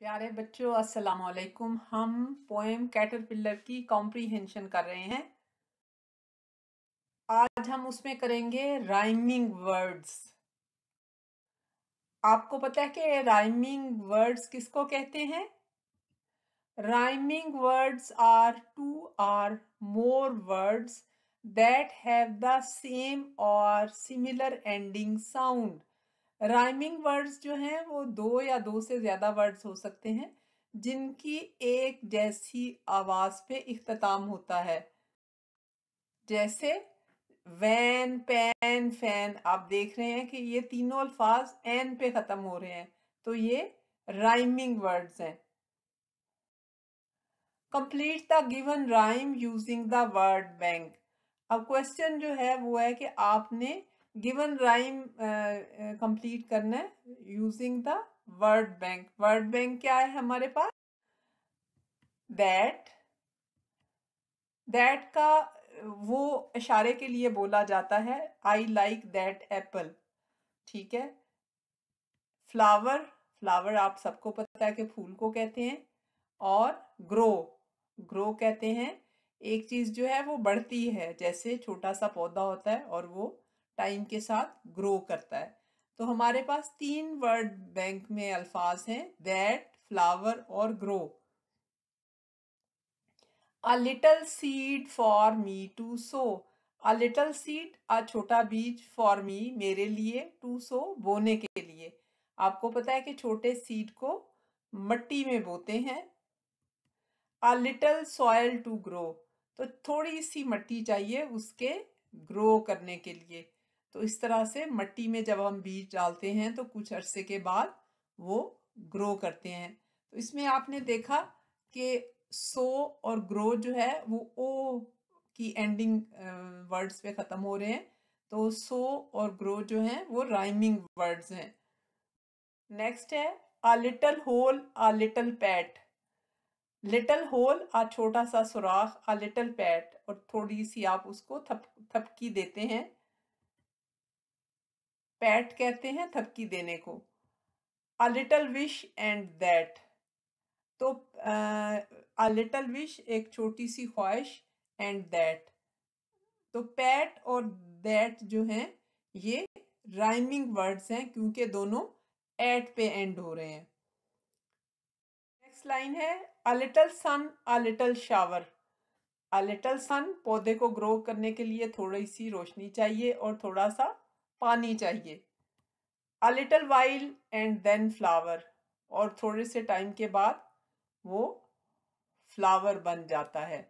प्यारे बच्चों अस्सलाम वालेकुम हम पोएम कैटरपिलर की कॉम्प्रीहेंशन कर रहे हैं आज हम उसमें करेंगे राइमिंग वर्ड्स आपको पता है कि राइमिंग वर्ड्स किसको कहते हैं rhyming words are two or more words that have the same और similar ending sound rhyming words जो हैं वो दो या दो से ज़्यादा वर्ड्स हो सकते हैं जिनकी एक जैसी आवाज़ पे इख्ताम होता है जैसे वैन पैन फैन आप देख रहे हैं कि ये तीनों अल्फाज एन पे ख़त्म हो रहे हैं तो ये राइमिंग वर्ड्स हैं complete the given rhyme using the word bank अब क्वेश्चन जो है वो है कि आपने गिवन राइम कंप्लीट करना है using the word bank word bank क्या है हमारे पास दैट दैट का वो इशारे के लिए बोला जाता है आई लाइक दैट एप्पल ठीक है फ्लावर फ्लावर आप सबको पता है कि फूल को कहते हैं और ग्रो ग्रो कहते हैं एक चीज़ जो है वो बढ़ती है जैसे छोटा सा पौधा होता है और वो टाइम के साथ ग्रो करता है तो हमारे पास तीन वर्ड बैंक में अल्फाज हैं दैट फ्लावर और grow a little seed for me to sow a little seed a छोटा बीज फॉर मी मेरे लिए टू सो बोने के लिए आपको पता है कि छोटे सीड को मट्टी में बोते हैं a little soil to grow तो थोड़ी सी मट्टी चाहिए उसके ग्रो करने के लिए तो इस तरह से मट्टी में जब हम बीज डालते हैं तो कुछ अरसे के बाद वो ग्रो करते हैं तो इसमें आपने देखा कि सो और ग्रो जो है वो ओ की एंडिंग वर्ड्स पे ख़त्म हो रहे हैं तो सो और ग्रो जो हैं वो राइमिंग वर्ड्स हैं नेक्स्ट है a little hole a little pat little hole a छोटा सा सुराख आ लिटल पैट और थोड़ी सी आप उसको थप थपकी देते हैं पैट कहते हैं थपकी देने को a little wish and that तो अ लिटल विश एक छोटी सी ख्वाहिश एंड दैट तो पैट और दैट जो हैं ये राइमिंग वर्ड्स हैं क्योंकि दोनों एट पे एंड हो रहे हैं नेक्स्ट लाइन है a little sun a little shower a little sun पौधे को ग्रो करने के लिए थोड़ी सी रोशनी चाहिए और थोड़ा सा पानी चाहिए a little while and then flower और थोड़े से टाइम के बाद वो फ्लावर बन जाता है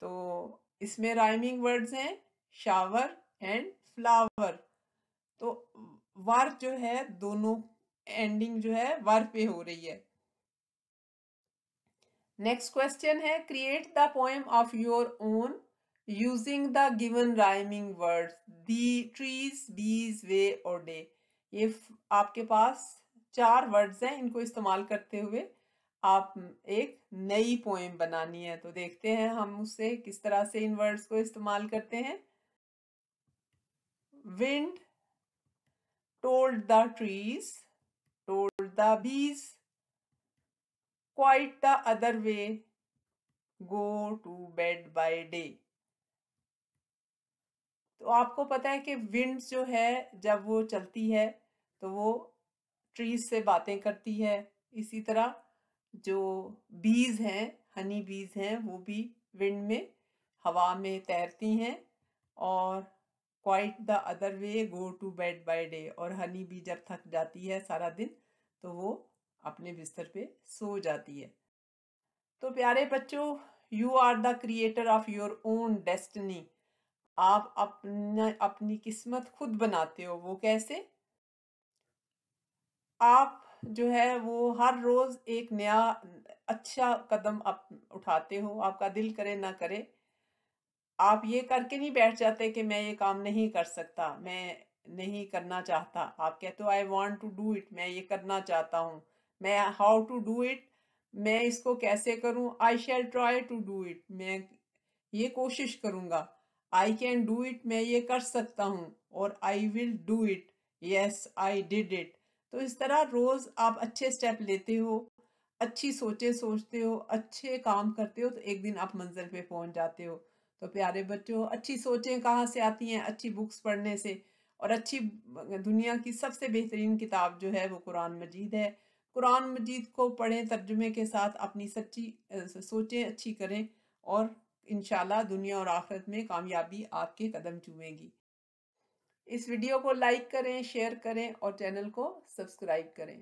तो इसमें राइमिंग वर्ड्स हैं शावर एंड फ्लावर तो वर जो है दोनों एंडिंग जो है वर पे हो रही है नेक्स्ट क्वेश्चन है create the poem of your own using the given rhyming word the trees bees way और डे ये आपके पास चार वर्ड्स हैं इनको इस्तेमाल करते हुए आप एक नई पोएम बनानी है तो देखते हैं हम उसे किस तरह से इन वर्ड्स को इस्तेमाल करते हैं wind told the trees told the bees quite the other way go to bed by day तो आपको पता है कि विंड्स जो है जब वो चलती है तो वो ट्रीज से बातें करती है इसी तरह जो बीज हैं हनी बीज हैं वो भी विंड में हवा में तैरती हैं और quite the other way go to bed by day और हनी बी जब थक जाती है सारा दिन तो वो अपने बिस्तर पे सो जाती है तो प्यारे बच्चों you are the creator of your own destiny आप अपना अपनी किस्मत खुद बनाते हो वो कैसे आप जो है वो हर रोज़ एक नया अच्छा कदम आप उठाते हो आपका दिल करे ना करे आप ये करके नहीं बैठ जाते कि मैं ये काम नहीं कर सकता मैं नहीं करना चाहता आप कहते हो I want to do it मैं ये करना चाहता हूँ मैं हाउ टू डू इट मैं इसको कैसे करूँ I shall try to do it मैं ये कोशिश करूँगा आई कैन डू इट मैं ये कर सकता हूँ और I will do it yes I did it तो इस तरह रोज़ आप अच्छे स्टेप लेते हो अच्छी सोचें सोचते हो अच्छे काम करते हो तो एक दिन आप मंजिल पे पहुंच जाते हो तो प्यारे बच्चों अच्छी सोचें कहाँ से आती हैं अच्छी बुक्स पढ़ने से और अच्छी दुनिया की सबसे बेहतरीन किताब जो है वो कुरान मजीद है कुरान मजीद को पढ़ें तर्जुमे के साथ अपनी सच्ची सोचें अच्छी करें और इनशाला दुनिया और आखिरत में कामयाबी आपके कदम चूमेंगी इस वीडियो को लाइक करें शेयर करें और चैनल को सब्सक्राइब करें